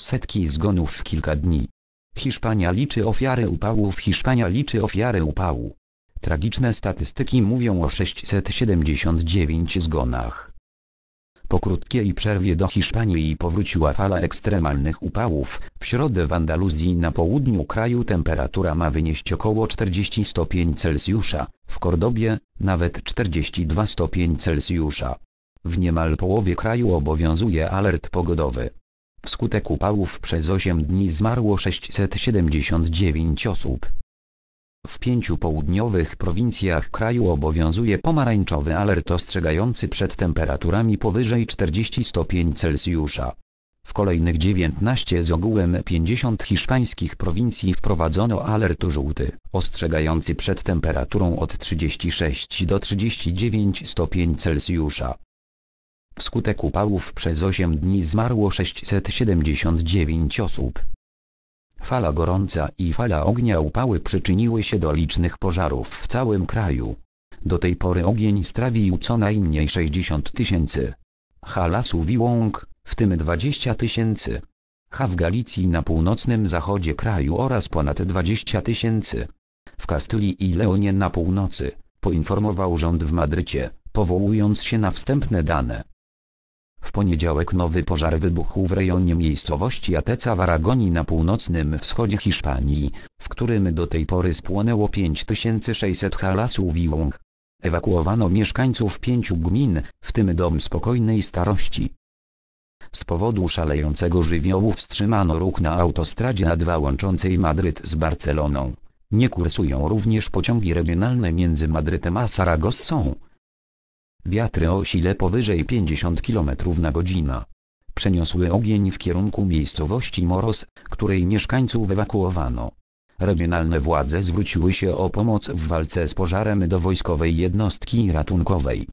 Setki zgonów w kilka dni. Hiszpania liczy ofiary upałów Hiszpania liczy ofiary upału. Tragiczne statystyki mówią o 679 zgonach. Po krótkiej przerwie do Hiszpanii powróciła fala ekstremalnych upałów. W środę w Andaluzji na południu kraju temperatura ma wynieść około 40 stopni Celsjusza, w Kordobie nawet 42 stopni Celsjusza. W niemal połowie kraju obowiązuje alert pogodowy. Wskutek upałów przez 8 dni zmarło 679 osób. W pięciu południowych prowincjach kraju obowiązuje pomarańczowy alert ostrzegający przed temperaturami powyżej 40 stopni Celsjusza. W kolejnych 19 z ogółem 50 hiszpańskich prowincji wprowadzono alert żółty, ostrzegający przed temperaturą od 36 do 39 stopni Celsjusza. Wskutek upałów przez 8 dni zmarło 679 osób. Fala gorąca i fala ognia upały przyczyniły się do licznych pożarów w całym kraju. Do tej pory ogień strawił co najmniej 60 tysięcy. Halasu Wiłąg, w tym 20 tysięcy. Ha w Galicji na północnym zachodzie kraju oraz ponad 20 tysięcy. W Kastylii i Leonie na północy, poinformował rząd w Madrycie, powołując się na wstępne dane. W poniedziałek nowy pożar wybuchł w rejonie miejscowości Ateca w Aragonii na północnym wschodzie Hiszpanii, w którym do tej pory spłonęło 5600 halasów i łąk. Ewakuowano mieszkańców pięciu gmin, w tym dom spokojnej starości. Z powodu szalejącego żywiołu wstrzymano ruch na autostradzie A2 łączącej Madryt z Barceloną. Nie kursują również pociągi regionalne między Madrytem a Saragossą, Wiatry o sile powyżej 50 km na godzinę. Przeniosły ogień w kierunku miejscowości Moros, której mieszkańców ewakuowano. Regionalne władze zwróciły się o pomoc w walce z pożarem do wojskowej jednostki ratunkowej.